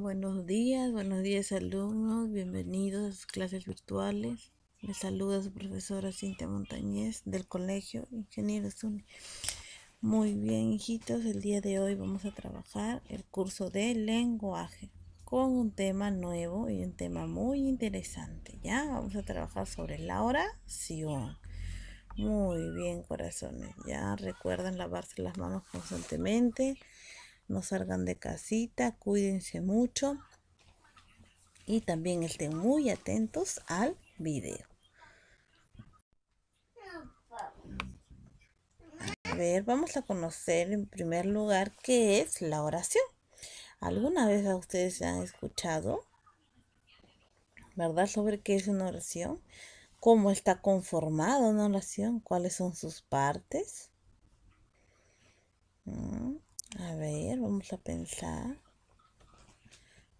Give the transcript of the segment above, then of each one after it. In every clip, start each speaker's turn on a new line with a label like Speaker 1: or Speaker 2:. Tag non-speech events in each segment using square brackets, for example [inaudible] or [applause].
Speaker 1: Buenos días, buenos días alumnos, bienvenidos a sus clases virtuales. Les saluda su profesora Cintia Montañez del Colegio Ingenieros UNI. Muy bien, hijitos, el día de hoy vamos a trabajar el curso de lenguaje con un tema nuevo y un tema muy interesante. Ya vamos a trabajar sobre la oración. Muy bien, corazones. Ya recuerden lavarse las manos constantemente no salgan de casita, cuídense mucho y también estén muy atentos al video. A ver, vamos a conocer en primer lugar qué es la oración. ¿Alguna vez a ustedes han escuchado, verdad, sobre qué es una oración? ¿Cómo está conformada una oración? ¿Cuáles son sus partes? Mm. A ver, vamos a pensar.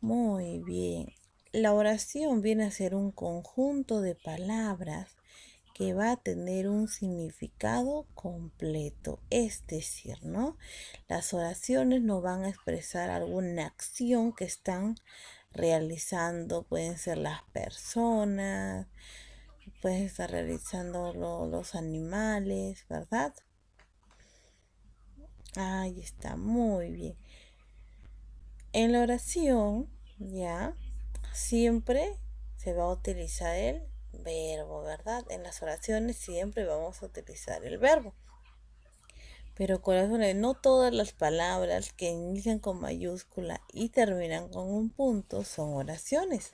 Speaker 1: Muy bien. La oración viene a ser un conjunto de palabras que va a tener un significado completo. Es decir, ¿no? Las oraciones no van a expresar alguna acción que están realizando. Pueden ser las personas, pueden estar realizando los animales, ¿verdad? Ahí está, muy bien. En la oración, ¿ya? Siempre se va a utilizar el verbo, ¿verdad? En las oraciones siempre vamos a utilizar el verbo. Pero corazones, no todas las palabras que inician con mayúscula y terminan con un punto son oraciones.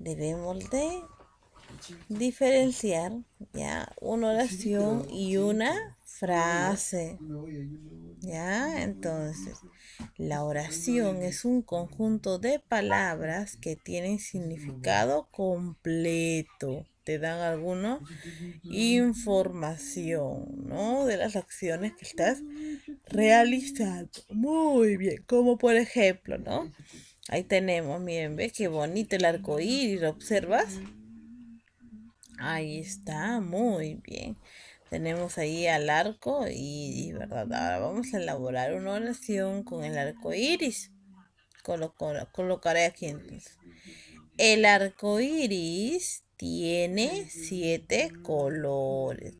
Speaker 1: Debemos de diferenciar ya una oración y una frase. ¿Ya? Entonces, la oración es un conjunto de palabras que tienen significado completo. Te dan alguna información, ¿no? De las acciones que estás realizando. Muy bien. Como por ejemplo, ¿no? Ahí tenemos, miren, ve qué bonito el arco iris? observas? Ahí está, muy bien. Tenemos ahí al arco y, verdad, ahora vamos a elaborar una oración con el arco iris. colocaré aquí entonces. El arco iris tiene siete colores.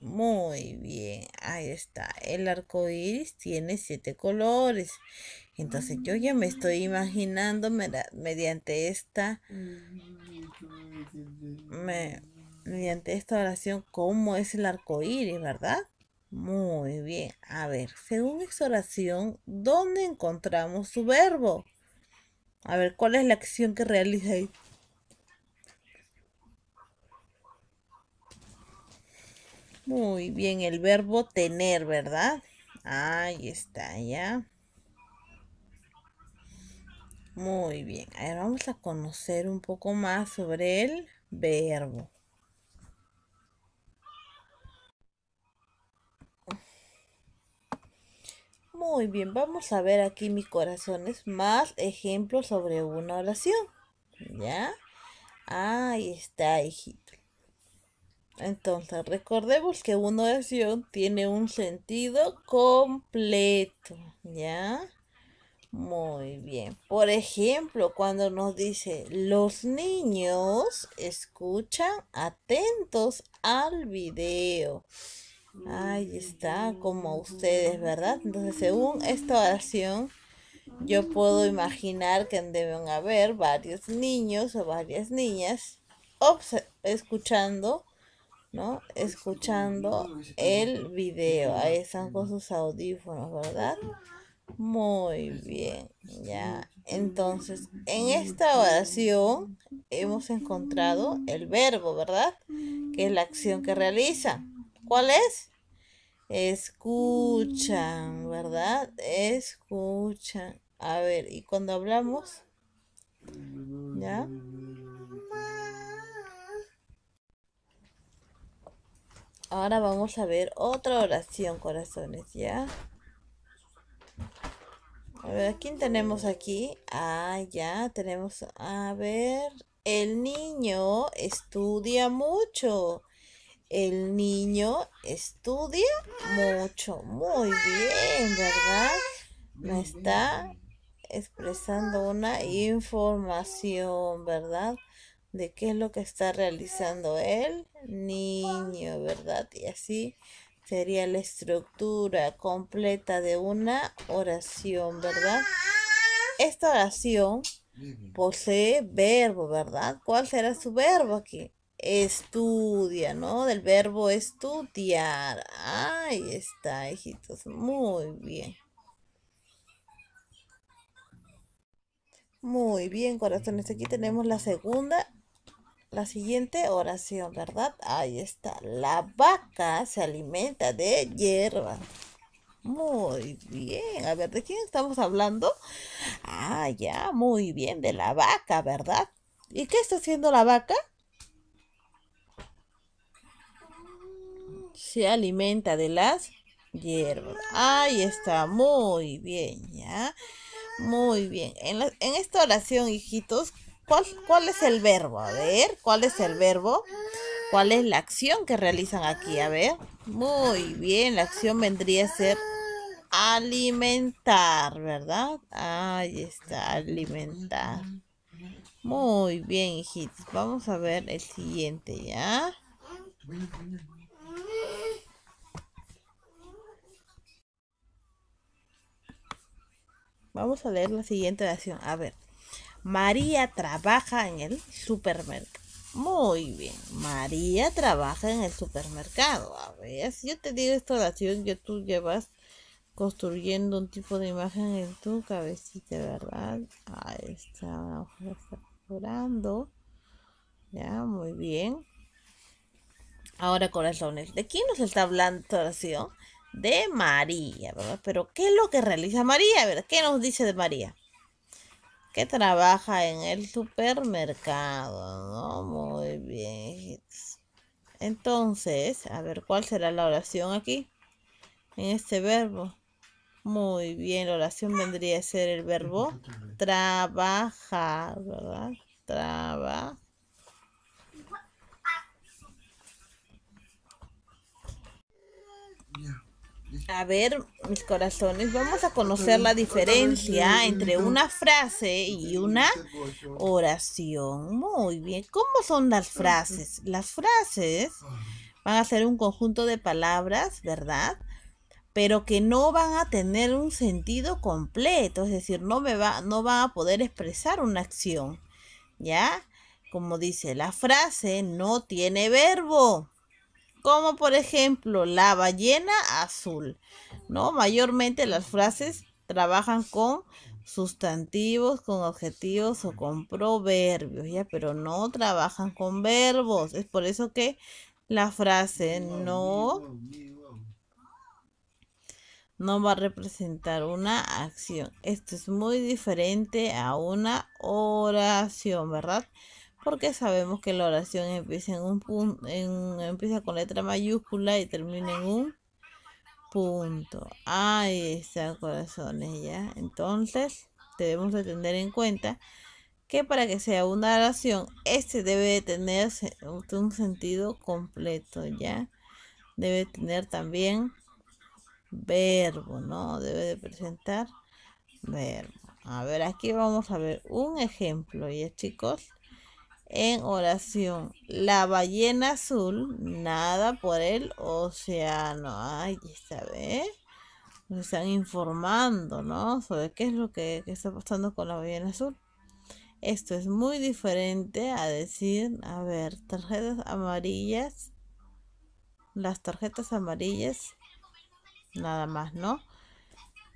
Speaker 1: Muy bien, ahí está. El arco iris tiene siete colores. Entonces yo ya me estoy imaginando mediante esta. Mm. Me, mediante esta oración cómo es el arco ¿verdad? Muy bien. A ver, según esta oración, ¿dónde encontramos su verbo? A ver, ¿cuál es la acción que realiza ahí? Muy bien, el verbo tener, ¿verdad? Ahí está, ya. Muy bien. Ahora vamos a conocer un poco más sobre el verbo. Muy bien, vamos a ver aquí mi corazón es más ejemplos sobre una oración. ¿Ya? Ahí está, hijito. Entonces, recordemos que una oración tiene un sentido completo, ¿ya? Muy bien. Por ejemplo, cuando nos dice, los niños escuchan atentos al video. Ahí está, como ustedes, ¿verdad? Entonces, según esta oración, yo puedo imaginar que deben haber varios niños o varias niñas escuchando, ¿no? Escuchando el video. Ahí están con sus audífonos, ¿verdad? Muy bien, ya. Entonces, en esta oración hemos encontrado el verbo, ¿verdad? Que es la acción que realiza. ¿Cuál es? Escuchan, ¿verdad? Escuchan. A ver, y cuando hablamos, ¿ya? Ahora vamos a ver otra oración, corazones, ¿ya? A ver, ¿quién tenemos aquí? Ah, ya, tenemos, a ver, el niño estudia mucho el niño estudia mucho, muy bien, ¿verdad? Me está expresando una información, ¿verdad? De qué es lo que está realizando el niño, ¿verdad? Y así sería la estructura completa de una oración, ¿verdad? Esta oración posee verbo, ¿verdad? ¿Cuál será su verbo aquí? estudia, ¿no? Del verbo estudiar. Ahí está, hijitos. Muy bien. Muy bien, corazones. Aquí tenemos la segunda, la siguiente oración, ¿verdad? Ahí está. La vaca se alimenta de hierba. Muy bien. A ver, ¿de quién estamos hablando? Ah, ya, muy bien, de la vaca, ¿verdad? ¿Y qué está haciendo la vaca? se alimenta de las hierbas. Ahí está, muy bien, ¿ya? Muy bien. En, esta oración, hijitos, ¿cuál, ¿cuál, es el verbo? A ver, ¿cuál es el verbo? ¿Cuál es la acción que realizan aquí? A ver. Muy bien, la acción vendría a ser alimentar, ¿verdad? Ahí está, alimentar. Muy bien, hijitos. Vamos a ver el siguiente, ¿ya? Vamos a leer la siguiente oración. A ver. María trabaja en el supermercado. Muy bien. María trabaja en el supermercado. A ver, si yo te digo esta oración, ya tú llevas construyendo un tipo de imagen en tu cabecita, ¿verdad? Ahí está, ahora está curando. Ya, muy bien. Ahora, corazones, ¿de quién nos está hablando esta oración? de María, ¿verdad? Pero ¿qué es lo que realiza María? A ver, ¿Qué nos dice de María? Que trabaja en el supermercado, ¿no? Muy bien. Entonces, a ver, ¿cuál será la oración aquí? En este verbo. Muy bien, la oración vendría a ser el verbo trabajar, ¿verdad? Trabajar. A ver, mis corazones, vamos a conocer la diferencia entre una frase y una oración. Muy bien, ¿cómo son las frases? Las frases van a ser un conjunto de palabras, ¿verdad? Pero que no van a tener un sentido completo, es decir, no, me va, no van a poder expresar una acción, ¿ya? Como dice, la frase no tiene verbo, como por ejemplo la ballena azul, ¿no? Mayormente las frases trabajan con sustantivos, con objetivos o con proverbios, ¿ya? Pero no trabajan con verbos. Es por eso que la frase no, no va a representar una acción. Esto es muy diferente a una oración, ¿verdad? porque sabemos que la oración empieza, en un en, empieza con letra mayúscula y termina en un punto. Ahí están corazones ya. Entonces debemos de tener en cuenta que para que sea una oración, este debe de tener un sentido completo ya. Debe tener también verbo, ¿no? Debe de presentar verbo. A ver, aquí vamos a ver un ejemplo, ¿ya chicos? en oración. La ballena azul nada por el océano. Ay, esta vez nos están informando, ¿no? Sobre qué es lo que, que está pasando con la ballena azul. Esto es muy diferente a decir, a ver, tarjetas amarillas. Las tarjetas amarillas. Nada más, ¿no?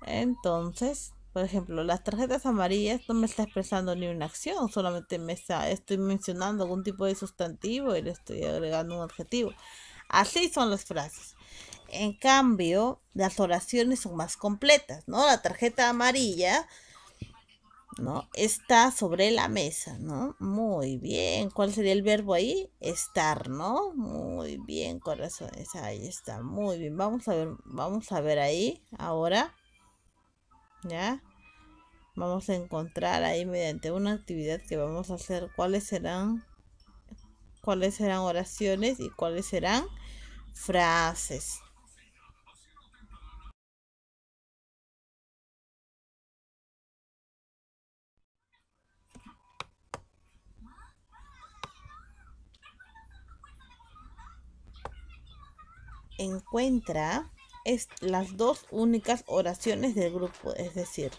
Speaker 1: Entonces, por ejemplo, las tarjetas amarillas no me está expresando ni una acción, solamente me está, estoy mencionando algún tipo de sustantivo y le estoy agregando un adjetivo. Así son las frases. En cambio, las oraciones son más completas, ¿no? La tarjeta amarilla, ¿no? Está sobre la mesa, ¿no? Muy bien. ¿Cuál sería el verbo ahí? Estar, ¿no? Muy bien, corazones. Ahí está. Muy bien. Vamos a ver, vamos a ver ahí ahora. ¿Ya? vamos a encontrar ahí mediante una actividad que vamos a hacer cuáles serán cuáles serán oraciones y cuáles serán frases. Encuentra las dos únicas oraciones del grupo, es decir,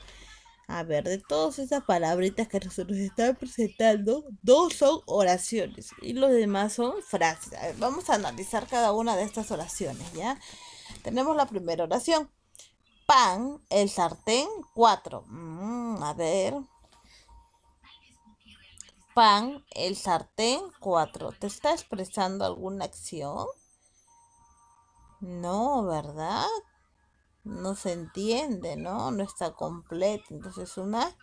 Speaker 1: a ver, de todas esas palabritas que nos están presentando, dos son oraciones y los demás son frases. vamos a analizar cada una de estas oraciones, ¿ya? Tenemos la primera oración. Pan, el sartén, cuatro. Mm, a ver. Pan, el sartén, cuatro. ¿Te está expresando alguna acción? No, ¿verdad? no se entiende, ¿no? No está completo. Entonces una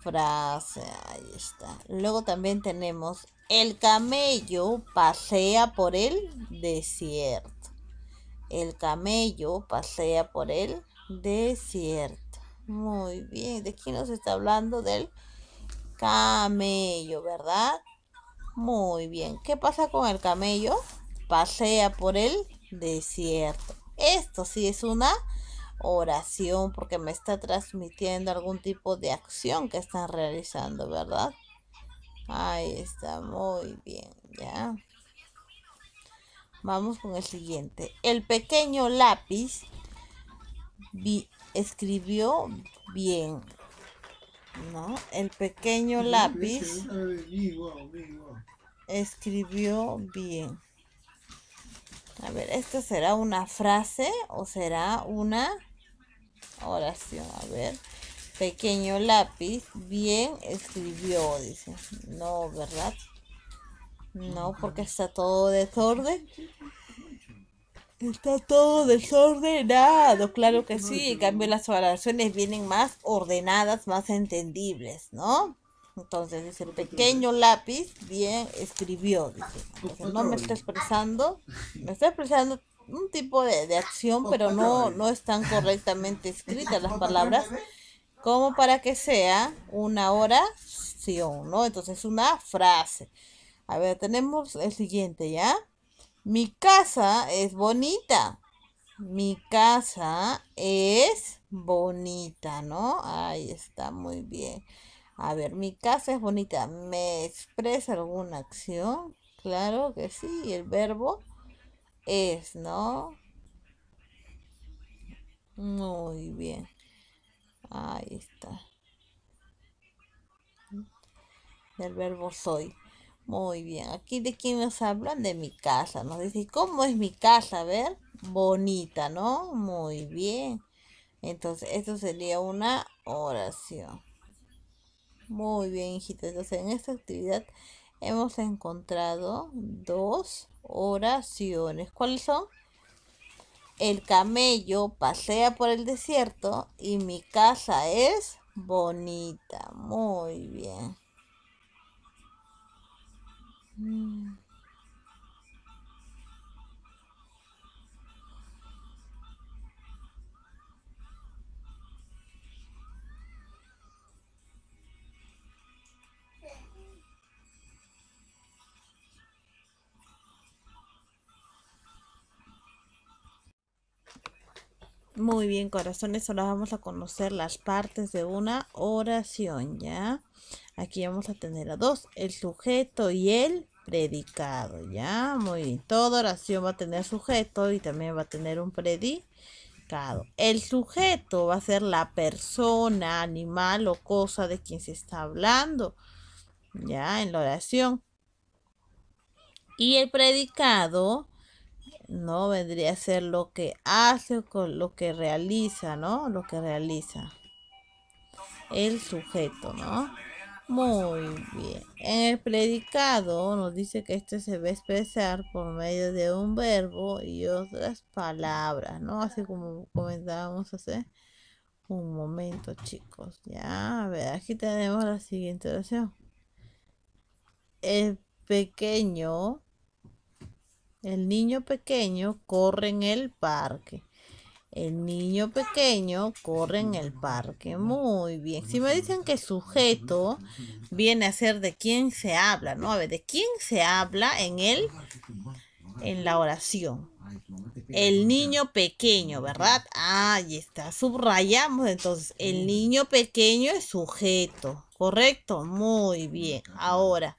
Speaker 1: frase, ahí está. Luego también tenemos, el camello pasea por el desierto. El camello pasea por el desierto. Muy bien, ¿de quién nos está hablando? Del camello, ¿verdad? Muy bien, ¿qué pasa con el camello? Pasea por el desierto. Esto sí es una oración porque me está transmitiendo algún tipo de acción que están realizando, ¿verdad? Ahí está, muy bien, ya. Vamos con el siguiente. El pequeño lápiz escribió bien. ¿No? El pequeño lápiz escribió bien. A ver, ¿esto será una frase o será una oración? A ver. Pequeño lápiz, bien escribió, dice. No, ¿verdad? No, porque está todo desorden. Está todo desordenado, claro que sí. En cambio, las oraciones vienen más ordenadas, más entendibles, ¿no? Entonces, dice, el pequeño lápiz bien escribió. Dice, no me está expresando, [laughs] me está expresando un tipo de, acción, pero no, no están correctamente escritas las palabras, ¿eh? como para que sea una oración, ¿no? Entonces, una frase. A ver, tenemos el siguiente, ¿ya? Mi casa es bonita. Mi casa es bonita, ¿no? Ahí está, muy bien. A ver, mi casa es bonita. ¿Me expresa alguna acción? Claro que sí. El verbo es, ¿no? Muy bien. Ahí está. El verbo soy. Muy bien. Aquí de quién nos hablan de mi casa. Nos Dice, ¿cómo es mi casa? A ver, bonita, ¿no? Muy bien. Entonces, esto sería una oración. Muy bien, hijitas Entonces, en esta actividad hemos encontrado dos oraciones. ¿Cuáles son? El camello pasea por el desierto y mi casa es bonita. Muy bien. Mm. Muy bien, corazones. Ahora vamos a conocer las partes de una oración, ¿ya? Aquí vamos a tener a dos, el sujeto y el predicado, ¿ya? Muy bien. Toda oración va a tener sujeto y también va a tener un predicado. El sujeto va a ser la persona, animal o cosa de quien se está hablando, ¿ya? En la oración. Y el predicado ¿no? Vendría a ser lo que hace o lo que realiza, ¿no? Lo que realiza el sujeto, ¿no? Muy bien. En el predicado nos dice que esto se va a expresar por medio de un verbo y otras palabras, ¿no? Así como comentábamos hace un momento, chicos. Ya, a ver, aquí tenemos la siguiente oración. El pequeño el niño pequeño corre en el parque. El niño pequeño corre en el parque. Muy bien. Si me dicen que sujeto viene a ser de quién se habla, ¿no? A ver, ¿de quién se habla en el en la oración? El niño pequeño, ¿verdad? Ahí está. Subrayamos entonces. El niño pequeño es sujeto. ¿Correcto? Muy bien. Ahora.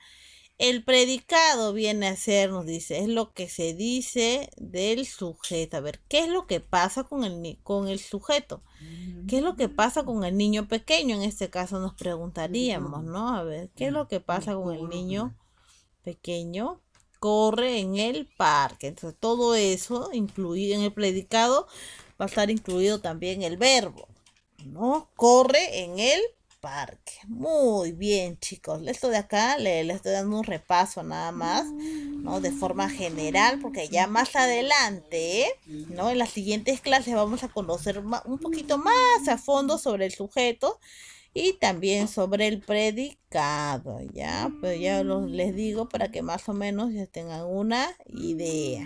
Speaker 1: El predicado viene a ser, nos dice, es lo que se dice del sujeto. A ver, ¿qué es lo que pasa con el, con el sujeto? ¿Qué es lo que pasa con el niño pequeño? En este caso nos preguntaríamos, ¿no? A ver, ¿qué es lo que pasa con el niño pequeño? Corre en el parque. Entonces, todo eso incluido en el predicado va a estar incluido también el verbo, ¿no? Corre en el parque. Muy bien, chicos. Esto de acá le, estoy dando un repaso nada más, ¿no? De forma general, porque ya más adelante, ¿no? En las siguientes clases vamos a conocer un poquito más a fondo sobre el sujeto y también sobre el predicado, ¿ya? Pero pues ya los, les digo para que más o menos ya tengan una idea.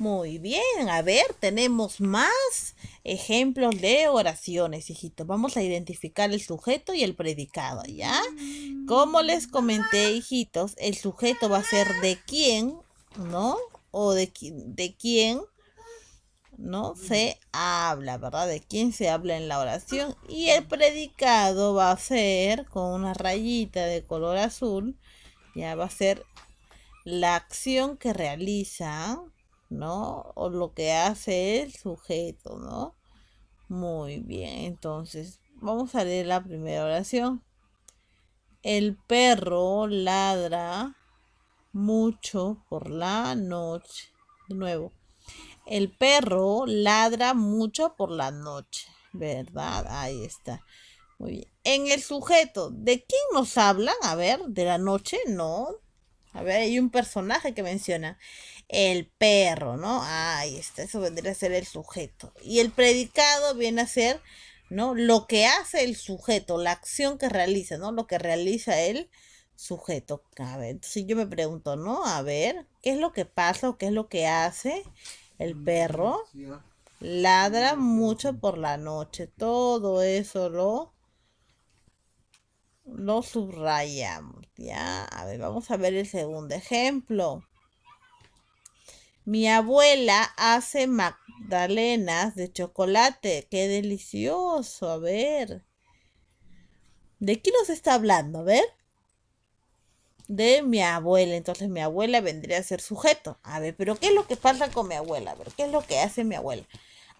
Speaker 1: Muy bien, a ver, tenemos más ejemplos de oraciones, hijitos. Vamos a identificar el sujeto y el predicado, ¿ya? Como les comenté, hijitos, el sujeto va a ser de quién, ¿no? O de, de quién, ¿no? Se habla, ¿verdad? De quién se habla en la oración. Y el predicado va a ser, con una rayita de color azul, ya va a ser la acción que realiza ¿no? O lo que hace el sujeto, ¿no? Muy bien, entonces vamos a leer la primera oración. El perro ladra mucho por la noche. De nuevo. El perro ladra mucho por la noche, ¿verdad? Ahí está. Muy bien. En el sujeto, ¿de quién nos hablan? A ver, de la noche, no, a ver, hay un personaje que menciona. El perro, ¿no? ay está, eso vendría a ser el sujeto. Y el predicado viene a ser, ¿no? Lo que hace el sujeto, la acción que realiza, ¿no? Lo que realiza el sujeto. A ver, entonces yo me pregunto, ¿no? A ver, ¿qué es lo que pasa o qué es lo que hace el mm, perro? Ah. Ladra mucho por la noche. Todo eso lo no subrayamos, ¿ya? A ver, vamos a ver el segundo ejemplo. Mi abuela hace magdalenas de chocolate. ¡Qué delicioso! A ver. ¿De qué nos está hablando? A ver. De mi abuela. Entonces mi abuela vendría a ser sujeto. A ver, pero ¿qué es lo que pasa con mi abuela? A ver, ¿qué es lo que hace mi abuela?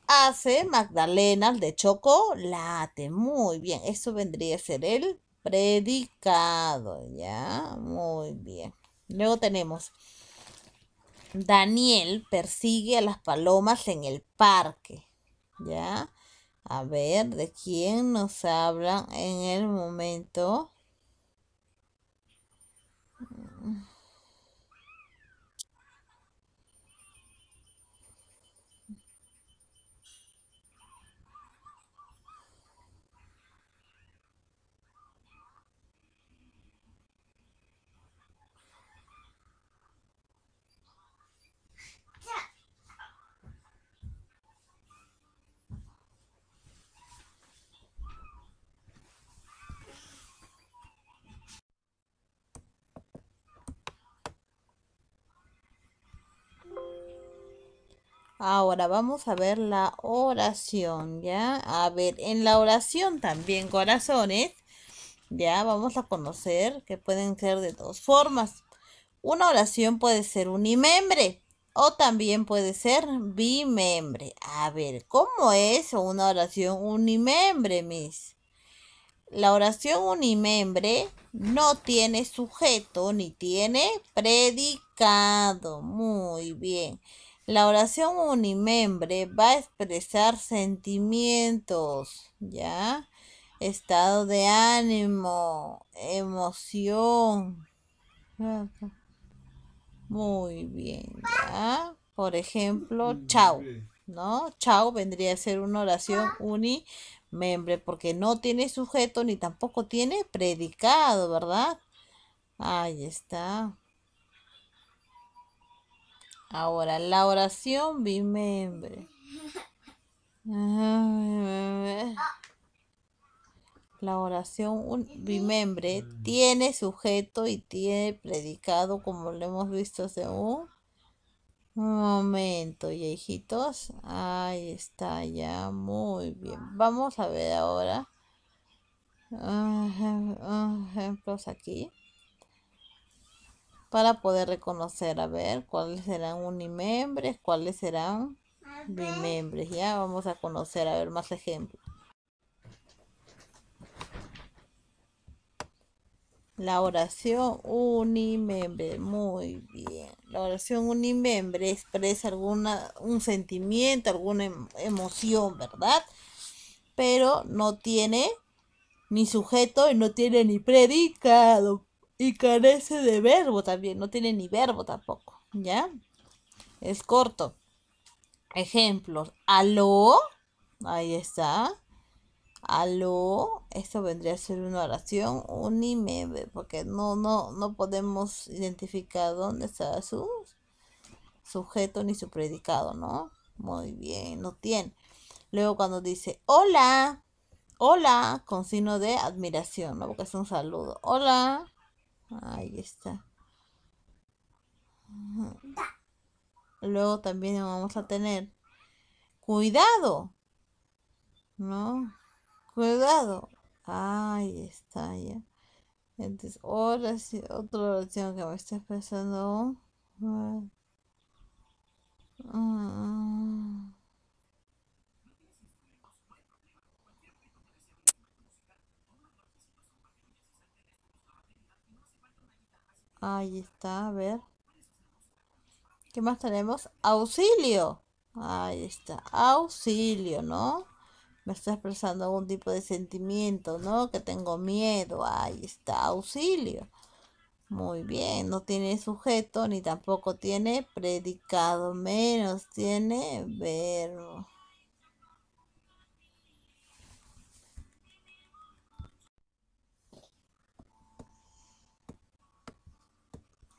Speaker 1: Hace magdalenas de chocolate. Muy bien. Eso vendría a ser el predicado, ¿ya? Muy bien. Luego tenemos, Daniel persigue a las palomas en el parque, ¿ya? A ver, ¿de quién nos hablan en el momento? Ahora vamos a ver la oración, ¿ya? A ver, en la oración también corazones, ya vamos a conocer que pueden ser de dos formas. Una oración puede ser unimembre o también puede ser bimembre. A ver, ¿cómo es una oración unimembre, mis? La oración unimembre no tiene sujeto ni tiene predicado. Muy bien. La oración unimembre va a expresar sentimientos, ¿ya? Estado de ánimo, emoción. Muy bien, ¿ya? Por ejemplo, chao, ¿no? Chao vendría a ser una oración unimembre porque no tiene sujeto ni tampoco tiene predicado, ¿verdad? Ahí está. Ahora, la oración bimembre. La oración bimembre tiene sujeto y tiene predicado, como lo hemos visto hace un momento, y hijitos. Ahí está, ya, muy bien. Vamos a ver ahora ejemplos pues aquí para poder reconocer, a ver cuáles serán unimembres, cuáles serán bimembres. Ya vamos a conocer, a ver más ejemplos. La oración unimembre, muy bien. La oración unimembre expresa alguna, un sentimiento, alguna em, emoción, ¿verdad? Pero no tiene ni sujeto y no tiene ni predicado y carece de verbo también, no tiene ni verbo tampoco, ¿ya? Es corto. Ejemplos, aló, ahí está. Aló, esto vendría a ser una oración, unime, porque no, no, no podemos identificar dónde está su sujeto ni su predicado, ¿no? Muy bien, no tiene. Luego cuando dice, hola, hola, con signo de admiración, ¿no? Porque es un saludo. Hola, Ahí está. Luego también vamos a tener cuidado. ¿No? Cuidado. Ahí está ya. Entonces, sí, otra oración que me está expresando. Ah, ah, Ahí está, a ver. ¿Qué más tenemos? Auxilio. Ahí está, auxilio, ¿no? Me está expresando algún tipo de sentimiento, ¿no? Que tengo miedo. Ahí está, auxilio. Muy bien, no tiene sujeto ni tampoco tiene predicado, menos tiene verbo.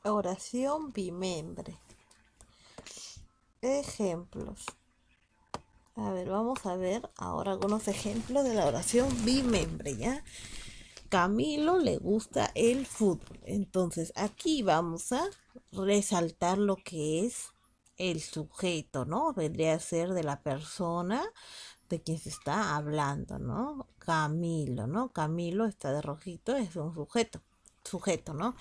Speaker 1: Oración bimembre. Ejemplos. A ver, vamos a ver ahora algunos ejemplos de la oración bimembre, ¿ya? Camilo le gusta el fútbol. Entonces, aquí vamos a resaltar lo que es el sujeto, ¿no? Vendría a ser de la persona de quien se está hablando, ¿no? Camilo, ¿no? Camilo está de rojito, es un sujeto, sujeto, ¿no?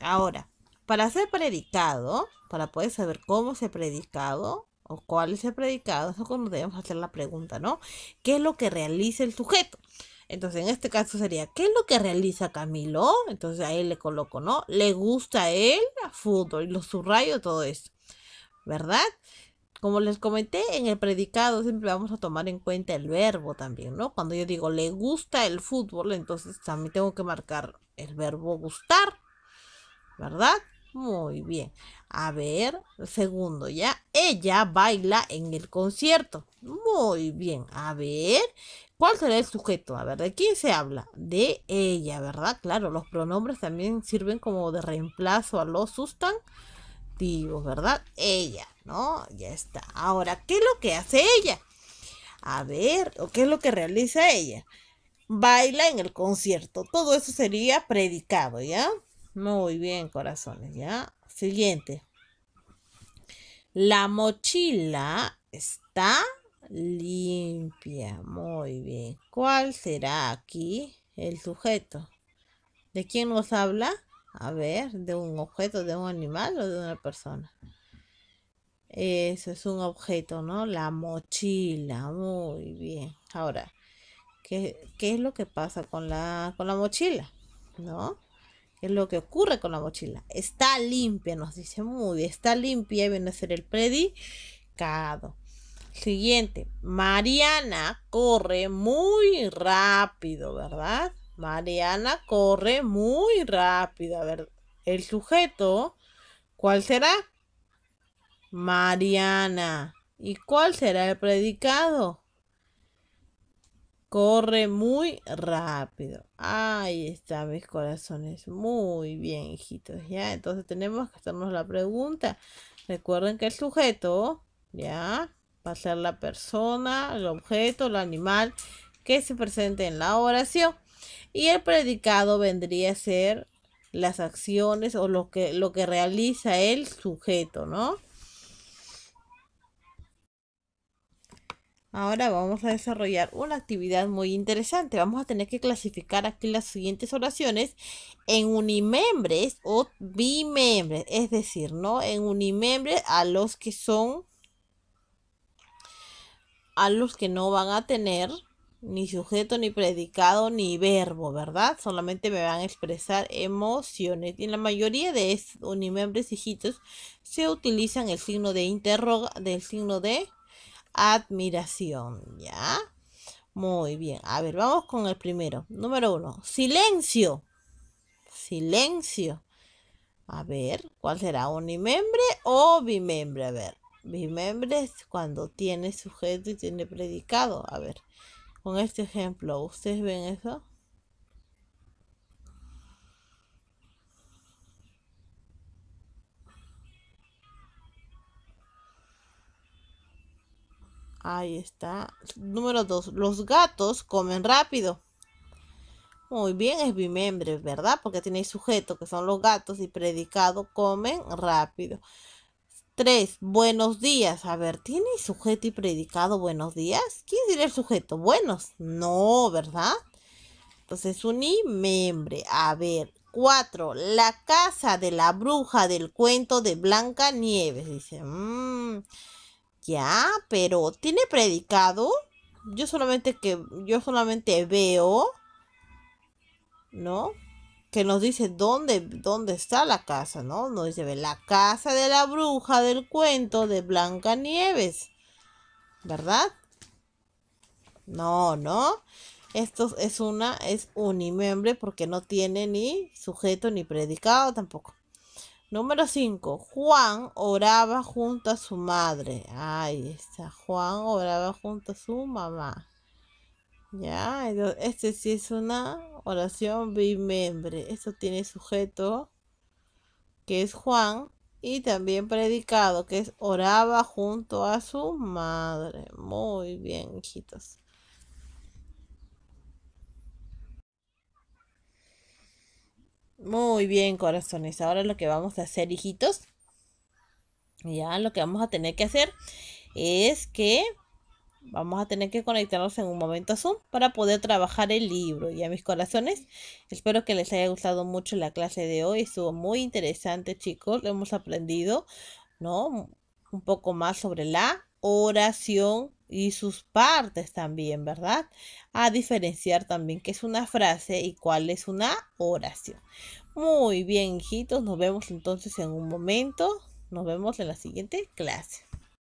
Speaker 1: Ahora, para ser predicado, para poder saber cómo se ha predicado o cuál es el predicado, eso es cuando debemos hacer la pregunta, ¿no? ¿Qué es lo que realiza el sujeto? Entonces, en este caso sería, ¿qué es lo que realiza Camilo? Entonces ahí le coloco, ¿no? ¿Le gusta él a fútbol? Y lo subrayo todo eso, ¿verdad? Como les comenté, en el predicado siempre vamos a tomar en cuenta el verbo también, ¿no? Cuando yo digo le gusta el fútbol, entonces también tengo que marcar el verbo gustar, ¿verdad? Muy bien. A ver, segundo ya. Ella baila en el concierto. Muy bien. A ver, ¿cuál será el sujeto? A ver, ¿de quién se habla? De ella, ¿verdad? Claro, los pronombres también sirven como de reemplazo a los sustantivos, ¿verdad? Ella, ¿no? Ya está. Ahora, ¿qué es lo que hace ella? A ver, ¿o qué es lo que realiza ella? Baila en el concierto. Todo eso sería predicado, ¿ya? Muy bien, corazones, ¿ya? Siguiente. La mochila está limpia. Muy bien. ¿Cuál será aquí el sujeto? ¿De quién nos habla? A ver, ¿de un objeto, de un animal o de una persona? Eso es un objeto, ¿no? La mochila. Muy bien. Ahora, ¿qué, es lo que pasa con la, con la mochila? ¿No? es lo que ocurre con la mochila. Está limpia, nos dice Moody. Está limpia y viene a ser el predicado. Siguiente, Mariana corre muy rápido, ¿verdad? Mariana corre muy rápido. A ver, el sujeto, ¿cuál será? Mariana. ¿Y cuál será el predicado? Corre muy rápido. Ahí está, mis corazones. Muy bien, hijitos. Ya, entonces tenemos que hacernos la pregunta. Recuerden que el sujeto, ya, va a ser la persona, el objeto, el animal que se presente en la oración. Y el predicado vendría a ser las acciones o lo que, lo que realiza el sujeto, ¿no? Ahora vamos a desarrollar una actividad muy interesante. Vamos a tener que clasificar aquí las siguientes oraciones en unimembres o bimembres. Es decir, ¿no? En unimembres a los que son, a los que no van a tener ni sujeto, ni predicado, ni verbo, ¿verdad? Solamente me van a expresar emociones. Y en la mayoría de estos unimembres hijitos se utilizan el signo de interroga, del signo de admiración, ¿ya? Muy bien, a ver, vamos con el primero. Número uno, silencio. Silencio. A ver, ¿cuál será? ¿Unimembre o bimembre? A ver, bimembre es cuando tiene sujeto y tiene predicado. A ver, con este ejemplo, ¿ustedes ven eso? Ahí está. Número dos. Los gatos comen rápido. Muy bien, es bimembre, ¿verdad? Porque tiene sujeto, que son los gatos, y predicado, comen rápido. Tres. Buenos días. A ver, ¿tiene sujeto y predicado buenos días? ¿Quién diría el sujeto? Buenos. No, ¿verdad? Entonces, unimembre. A ver. cuatro. La casa de la bruja del cuento de Blanca Nieves. Dice. Mmm. Ya, pero ¿tiene predicado? Yo solamente que yo solamente veo, ¿no? Que nos dice dónde dónde está la casa, ¿no? Nos dice la casa de la bruja del cuento de Blancanieves. ¿Verdad? No, no. Esto es una es unimembre porque no tiene ni sujeto ni predicado tampoco. Número 5. Juan oraba junto a su madre. Ahí está. Juan oraba junto a su mamá. Ya, este sí es una oración bimembre. Esto tiene sujeto, que es Juan, y también predicado, que es oraba junto a su madre. Muy bien, hijitos. Muy bien, corazones. Ahora lo que vamos a hacer, hijitos. Ya lo que vamos a tener que hacer es que vamos a tener que conectarnos en un momento a Zoom para poder trabajar el libro. Ya mis corazones, espero que les haya gustado mucho la clase de hoy. Estuvo muy interesante, chicos. lo Hemos aprendido, ¿no? Un poco más sobre la oración y sus partes también, ¿verdad? A diferenciar también qué es una frase y cuál es una oración. Muy bien, hijitos, nos vemos entonces en un momento. Nos vemos en la siguiente clase.